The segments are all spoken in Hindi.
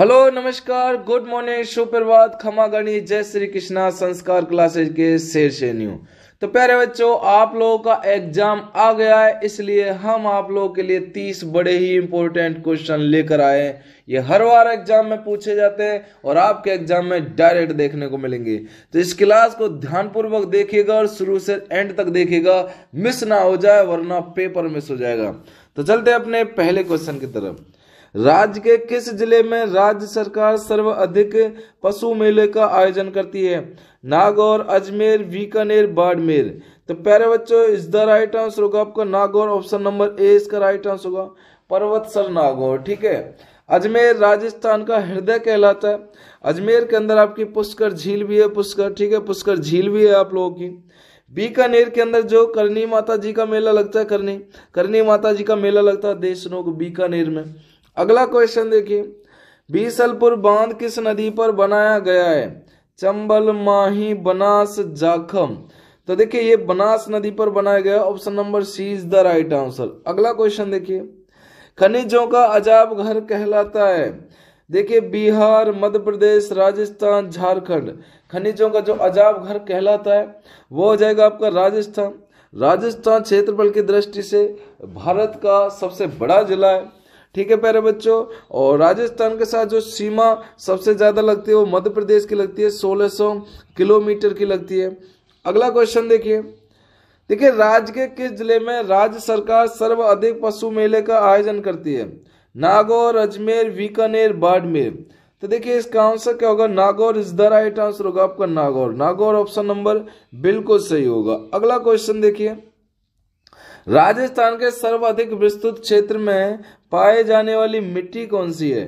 हेलो नमस्कार गुड मॉर्निंग सुप्रभात खमा गणी जय श्री कृष्णा संस्कार क्लासेज के शेर से न्यू तो प्यारे बच्चों आप लोगों का एग्जाम आ गया है इसलिए हम आप लोगों के लिए तीस बड़े ही इंपॉर्टेंट क्वेश्चन लेकर आए हैं ये हर बार एग्जाम में पूछे जाते हैं और आपके एग्जाम में डायरेक्ट देखने को मिलेंगे तो इस क्लास को ध्यानपूर्वक देखिएगा और शुरू से एंड तक देखिएगा मिस ना हो जाए वरना पेपर मिस हो जाएगा तो चलते अपने पहले क्वेश्चन की तरफ राज्य के किस जिले में राज्य सरकार सर्व अधिक पशु मेले का आयोजन करती है नागौर अजमेर बीकानेर बाड़मेर तो प्यारे बच्चों इस द राइट आंसर होगा आपका नागौर ऑप्शन नंबर ए इसका राइट आंसर होगा पर्वत सर नागौर ठीक है अजमेर राजस्थान का हृदय कहलाता है अजमेर के अंदर आपकी पुष्कर झील भी है पुष्कर ठीक है पुष्कर झील भी है आप लोगों की बीकानेर के अंदर जो करनी माता जी का मेला लगता है करनी करनी माता जी का मेला लगता है देश बीकानेर में अगला क्वेश्चन देखिए बीसलपुर बांध किस नदी पर बनाया गया है चंबल माही बनास जाखम तो देखिए ये बनास नदी पर बनाया गया option number C is the right answer अगला क्वेश्चन देखिए खनिजों का अजाब घर कहलाता है देखिए बिहार मध्य प्रदेश राजस्थान झारखंड खनिजों का जो अजाब घर कहलाता है वो हो जाएगा आपका राजस्थान राजस्थान क्षेत्रफल की दृष्टि से भारत का सबसे बड़ा जिला है ठीक है प्यारे बच्चों और राजस्थान के साथ जो सीमा सबसे ज़्यादा लगती है वो मध्य प्रदेश की लगती है 1600 किलोमीटर की लगती है अगला क्वेश्चन देखिए देखिए राज्य के किस जिले में राज्य सरकार सर्वाधिक पशु मेले का आयोजन करती है नागौर अजमेर बीकानेर बाड़मेर तो देखिए इसका आंसर क्या होगा Nagaur is the right answer होगा आपका नागौर नागौर ऑप्शन नंबर बिल्कुल सही होगा अगला क्वेश्चन देखिए राजस्थान के सर्वाधिक विस्तृत क्षेत्र में पाए जाने वाली मिट्टी कौन सी है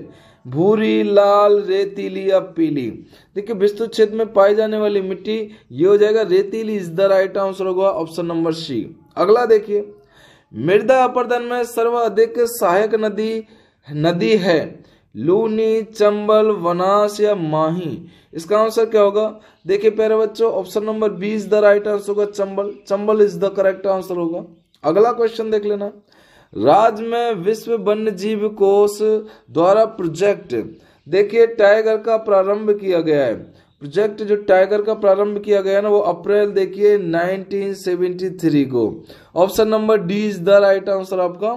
भूरी लाल रेतीली या पीली देखिए विस्तृत क्षेत्र में पाई जाने वाली मिट्टी ये हो जाएगा रेतीली इज द राइट आंसर होगा ऑप्शन नंबर सी अगला देखिए मृदा अपर्दन में सर्वाधिक सहायक नदी नदी है लूनी चंबल वनास या माही इसका आंसर क्या होगा देखिए प्यारे बच्चों option number B is the right answer होगा Chambal Chambal is the correct answer होगा अगला क्वेश्चन देख लेना राज्य में विश्व वन्य जीव कोष द्वारा प्रोजेक्ट देखिए टाइगर का प्रारंभ किया गया है प्रोजेक्ट जो टाइगर का प्रारंभ किया गया ना वो अप्रैल देखिए 1973 को option number D is the right answer आपका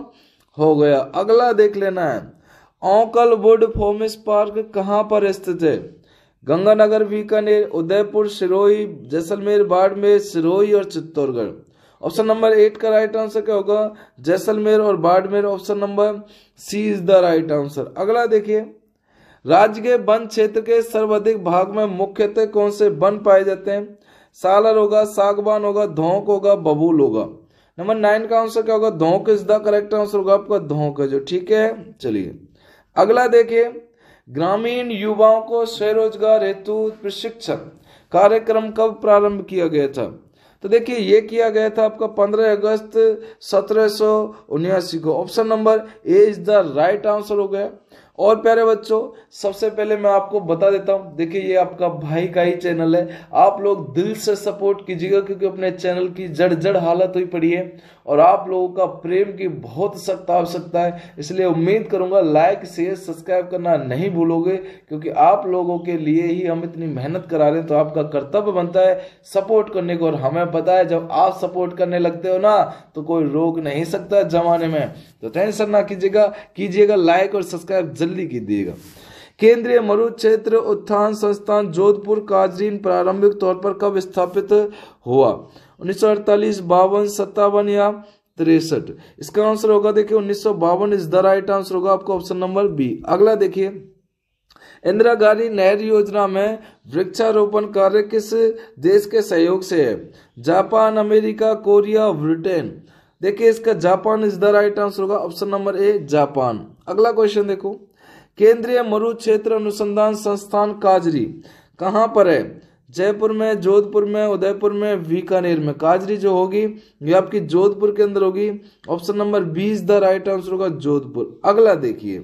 हो गया अगला देख लेना है ओंकल वुड फॉर्मिस पार्क कहाँ पर स्थित है गंगानगर बीकानेर उदयपुर सिरोही जैसलमेर बाड़मेर सिरोही और चित्तौड़गढ़ ऑप्शन नंबर एट का राइट आंसर क्या होगा जैसलमेर और Barmer option number C is the right answer अगला देखिए राज्य के वन क्षेत्र के सर्वाधिक भाग में मुख्यतः कौन से वन पाए जाते हैं सालर होगा सागवान होगा धोंक होगा बबूल होगा नंबर नाइन का आंसर क्या होगा Dhonk is the correct answer होगा आपका धोंक जो ठीक है चलिए अगला देखिए ग्रामीण युवाओं को स्वरोजगार हेतु प्रशिक्षण कार्यक्रम कब प्रारंभ किया गया था तो देखिए ये किया गया था आपका 15 अगस्त सत्रह को option number A is the right answer हो गया और प्यारे बच्चों सबसे पहले मैं आपको बता देता हूँ देखिए ये आपका भाई का ही चैनल है आप लोग दिल से सपोर्ट कीजिएगा क्योंकि अपने चैनल की जड़ जड़ हालत हुई पड़ी है और आप लोगों का प्रेम की बहुत सख्त आवश्यकता है इसलिए उम्मीद करूंगा लाइक शेयर सब्सक्राइब करना नहीं भूलोगे क्योंकि आप लोगों के लिए ही हम इतनी मेहनत करा रहे हैं तो आपका कर्तव्य बनता है सपोर्ट करने को और हमें पता है जब आप सपोर्ट करने लगते हो ना तो कोई रोक नहीं सकता जमाने में तो टेंशन ना कीजिएगा कीजिएगा लाइक और सब्सक्राइब तसल्ली कीजिएगा केंद्रीय मरु क्षेत्र उत्थान संस्थान जोधपुर काजरीन प्रारंभिक तौर पर कब स्थापित हुआ उन्नीस सौ अड़तालीस बावन सत्तावन या तिरसठ इसका आंसर होगा देखिए उन्नीस सौ बावन इज द राइट आंसर होगा आपको ऑप्शन नंबर बी अगला देखिए इंदिरा गांधी नहर योजना में वृक्षारोपण कार्य किस देश के सहयोग से है जापान अमेरिका कोरिया ब्रिटेन देखिए इसका Japan is the right answer होगा ऑप्शन नंबर ए जापान अगला क्वेश्चन देखो केंद्रीय मरु क्षेत्र अनुसंधान संस्थान काजरी कहाँ पर है जयपुर में जोधपुर में उदयपुर में बीकानेर में काजरी जो होगी ये आपकी जोधपुर के अंदर होगी option number B is the right answer होगा जोधपुर अगला देखिए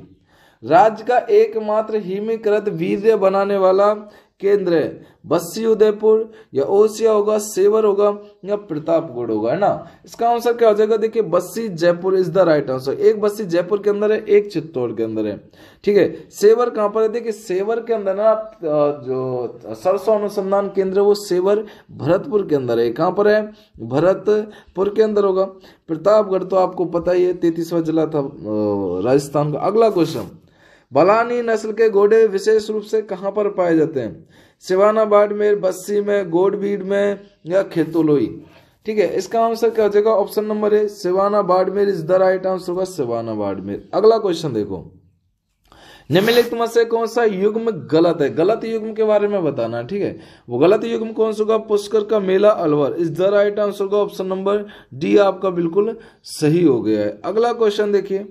राज्य का एकमात्र हिमीकृत वीर्य बनाने वाला केंद्र है बस्सी उदयपुर या ओसिया होगा सेवर होगा या प्रतापगढ़ होगा है ना इसका आंसर क्या हो जाएगा देखिए Bassi Jaipur is the right answer एक बस्सी जयपुर के अंदर है एक चित्तौड़ के अंदर है ठीक है सेवर कहां पर है देखिए सेवर के अंदर ना जो सरसों अनुसंधान केंद्र वो सेवर भरतपुर के अंदर है कहां पर है भरतपुर के अंदर होगा प्रतापगढ़ तो आपको पता ही है तैतीसवा जिला था राजस्थान का अगला क्वेश्चन बलानी नस्ल के घोड़े विशेष रूप से कहाँ पर पाए जाते हैं सिवाना बाडमेर बस्सी में गोडबीड में या खेतोलोई ठीक है इसका आंसर क्या हो जाएगा ऑप्शन नंबर है Siwana Barmer is the right answer होगा सिवाना बाडमेर अगला क्वेश्चन देखो निम्नलिखित में से कौन सा युग्म गलत है गलत युग्म के बारे में बताना ठीक है वो गलत युग्म कौन सा होगा पुष्कर का मेला Alwar is the right answer होगा ऑप्शन नंबर डी आपका बिल्कुल सही हो गया है अगला क्वेश्चन देखिए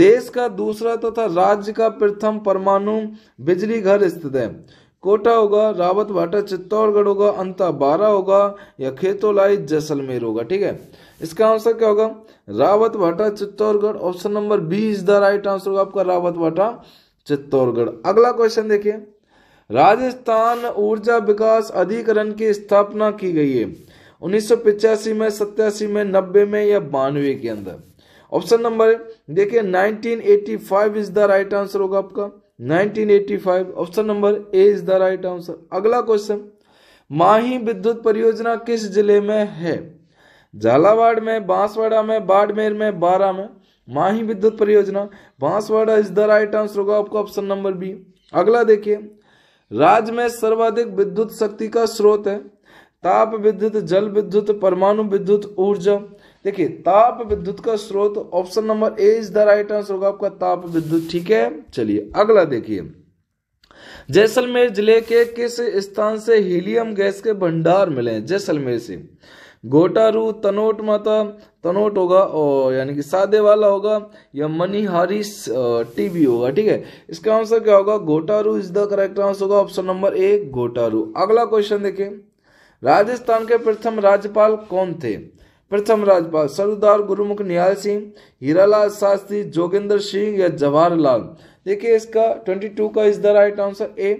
देश का दूसरा तथा तो राज्य का प्रथम परमाणु बिजली घर स्थित है कोटा होगा रावत भाटा चित्तौड़गढ़ होगा अंता बारा होगा या खेतोलाई जैसलमेर होगा ठीक है इसका आंसर क्या होगा Rawat Bhata Chittorgarh option number B is the right answer होगा आपका रावत भाटा चित्तौड़गढ़ अगला क्वेश्चन देखिए राजस्थान ऊर्जा विकास अधिकरण की स्थापना की गई है उन्नीस में सत्यासी में नब्बे में या बानवे के अंदर ऑप्शन नंबर देखिए 1985 इज द राइट आंसर होगा आपका 1985 option number A is the right answer अगला क्वेश्चन माही विद्युत परियोजना किस जिले में है झालावाड़ में बांसवाड़ा में बाड़मेर में बारा में माही विद्युत परियोजना Banswara is the right answer होगा आपका ऑप्शन नंबर बी अगला देखिए राज्य में सर्वाधिक विद्युत शक्ति का स्रोत है ताप विद्युत जल विद्युत परमाणु विद्युत ऊर्जा देखिए ताप विद्युत का स्रोत option number A is the right answer होगा आपका ताप विद्युत ठीक है चलिए अगला देखिए जैसलमेर जिले के किस स्थान से हीलियम गैस के भंडार मिले जैसलमेर से गोटारू तनोट माता तनोट होगा और यानी कि सादे वाला होगा या मनीहारी टीबी होगा ठीक है इसका आंसर क्या होगा Gotaru is the correct answer होगा ऑप्शन नंबर ए गोटारू अगला क्वेश्चन देखिए राजस्थान के प्रथम राज्यपाल कौन थे प्रथम राजपाल सरदार गुरुमुख निहाल सिंह हीरालाल शास्त्री जोगेंद्र सिंह या जवाहरलाल देखिए इसका 22 का is the right answer A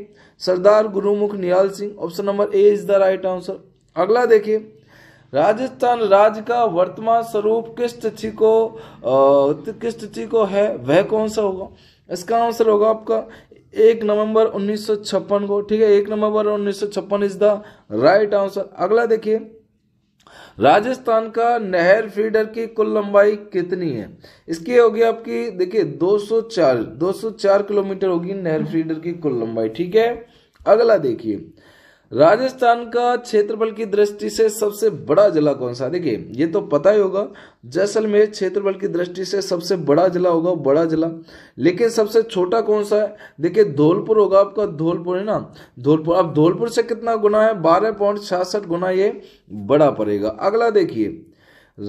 Sardar Gurmukh Nihal Singh option number A is the right answer अगला देखिए राजस्थान राज्य का वर्तमान स्वरूप किस तिथि को किस तिथि को है वह कौन सा होगा इसका आंसर होगा आपका एक नवंबर 1956 को ठीक है एक नवंबर 1956 इज द राइट आंसर अगला देखिए राजस्थान का नहर फीडर की कुल लंबाई कितनी है इसकी होगी आपकी देखिए 204 204 किलोमीटर होगी नहर फीडर की कुल लंबाई ठीक है अगला देखिए राजस्थान का क्षेत्रफल की दृष्टि से सबसे बड़ा जिला कौन सा देखिए ये तो पता ही होगा जैसलमेर क्षेत्रफल की दृष्टि से सबसे बड़ा जिला होगा बड़ा जिला लेकिन सबसे छोटा कौन सा है देखिए धौलपुर होगा आपका धौलपुर है ना धौलपुर अब धौलपुर से कितना गुना है बारह पॉइंट छियासठ गुना ये बड़ा पड़ेगा अगला देखिए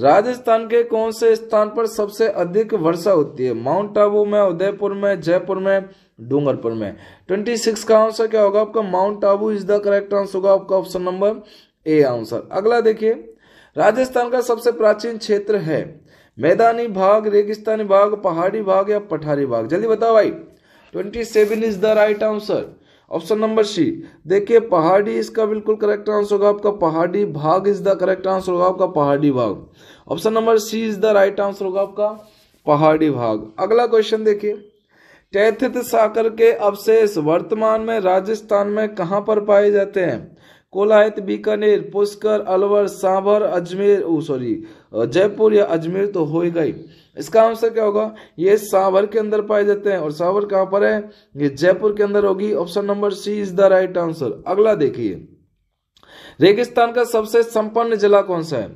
राजस्थान के कौन से स्थान पर सबसे अधिक वर्षा होती है माउंट आबू में उदयपुर में जयपुर में डूंगरपुर में ट्वेंटी सिक्स का आंसर क्या होगा आपका Mount Abu is the correct answer होगा आपका ऑप्शन नंबर ए आंसर अगला देखिए राजस्थान का सबसे प्राचीन क्षेत्र है मैदानी भाग रेगिस्तानी भाग पहाड़ी भाग या पठारी भाग जल्दी बताओ भाई twenty seven is the right answer option number C देखिए पहाड़ी इसका बिल्कुल करेक्ट आंसर होगा आपका पहाड़ी भाग इज द करेक्ट आंसर होगा आपका पहाड़ी भाग option number C is the right answer होगा आपका पहाड़ी भाग अगला क्वेश्चन देखिए टैथित सागर के अवशेष वर्तमान में राजस्थान में कहां पर पाए जाते हैं कोलायत बीकानेर पुष्कर अलवर सांभर अजमेर सॉरी जयपुर या अजमेर तो हो ही गई इसका आंसर क्या होगा ये सांभर के अंदर पाए जाते हैं और सांभर कहां पर है ये जयपुर के अंदर होगी option number C is the right answer अगला देखिए रेगिस्तान का सबसे संपन्न जिला कौन सा है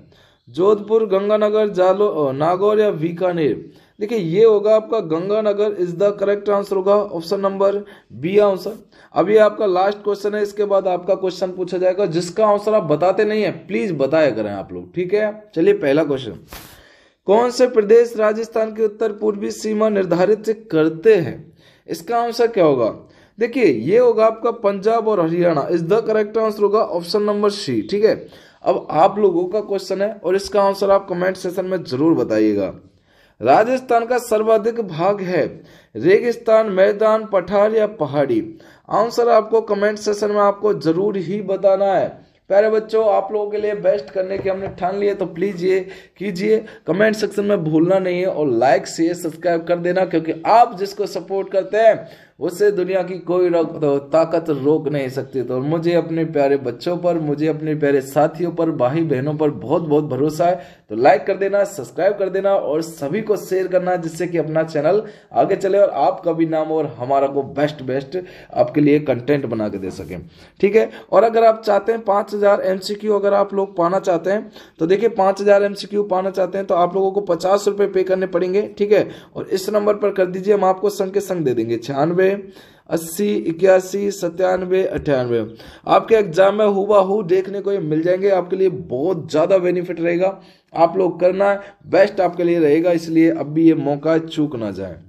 जोधपुर गंगानगर जालो नागौर या बीकानेर देखिए ये होगा आपका Ganganagar is the correct answer होगा ऑप्शन नंबर बी आंसर अभी आपका लास्ट क्वेश्चन है इसके बाद आपका क्वेश्चन पूछा जाएगा जिसका आंसर आप बताते नहीं है प्लीज बताया करें आप लोग ठीक है चलिए पहला क्वेश्चन कौन से प्रदेश राजस्थान की उत्तर पूर्वी सीमा निर्धारित करते हैं इसका आंसर क्या होगा देखिए ये होगा आपका पंजाब और Haryana is the correct answer होगा ऑप्शन नंबर सी ठीक है अब आप लोगों का क्वेश्चन है और इसका आंसर आप कमेंट सेशन में जरूर बताइएगा राजस्थान का सर्वाधिक भाग है रेगिस्तान मैदान पठार या पहाड़ी आंसर आपको कमेंट सेशन में आपको जरूर ही बताना है प्यारे बच्चों आप लोगों के लिए बेस्ट करने के हमने ठान लिए तो प्लीज़ ये कीजिए कमेंट सेक्शन में भूलना नहीं है और लाइक शेयर सब्सक्राइब कर देना क्योंकि आप जिसको सपोर्ट करते हैं उससे दुनिया की कोई रोक तो, ताकत रोक नहीं सकती तो मुझे अपने प्यारे बच्चों पर मुझे अपने प्यारे साथियों पर भाई बहनों पर बहुत बहुत भरोसा है तो लाइक कर देना सब्सक्राइब कर देना और सभी को शेयर करना जिससे कि अपना चैनल आगे चले और आपका भी नाम और हमारा को बेस्ट बेस्ट आपके लिए कंटेंट बना के दे सके ठीक है और अगर आप चाहते हैं पांच हज़ार अगर आप लोग पाना चाहते हैं तो देखिये पांच हज़ार पाना चाहते हैं तो आप लोगों को पचास रुपए पे करने पड़ेंगे ठीक है और इस नंबर पर कर दीजिए हम आपको संग के संग दे देंगे छियानवे नब्बे अस्सी इक्यासी सत्तानवे अट्ठानवे आपके एग्जाम में हुआ हु देखने को ये मिल जाएंगे आपके लिए बहुत ज़्यादा बेनिफिट रहेगा आप लोग करना बेस्ट आपके लिए रहेगा इसलिए अब भी ये मौका चूक ना जाए